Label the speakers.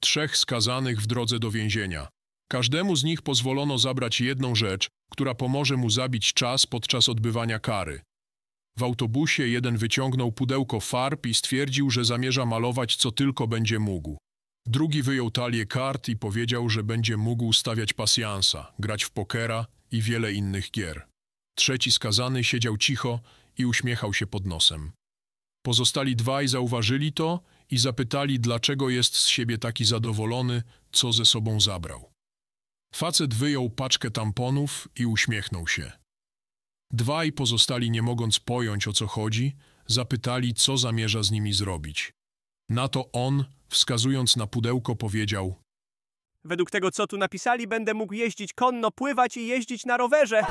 Speaker 1: trzech skazanych w drodze do więzienia. Każdemu z nich pozwolono zabrać jedną rzecz, która pomoże mu zabić czas podczas odbywania kary. W autobusie jeden wyciągnął pudełko farb i stwierdził, że zamierza malować co tylko będzie mógł. Drugi wyjął talię kart i powiedział, że będzie mógł stawiać pasjansa, grać w pokera i wiele innych gier. Trzeci skazany siedział cicho i uśmiechał się pod nosem. Pozostali dwaj zauważyli to i zapytali, dlaczego jest z siebie taki zadowolony, co ze sobą zabrał. Facet wyjął paczkę tamponów i uśmiechnął się. Dwaj pozostali, nie mogąc pojąć o co chodzi, zapytali, co zamierza z nimi zrobić. Na to on, wskazując na pudełko, powiedział:
Speaker 2: Według tego, co tu napisali, będę mógł jeździć konno, pływać i jeździć na rowerze.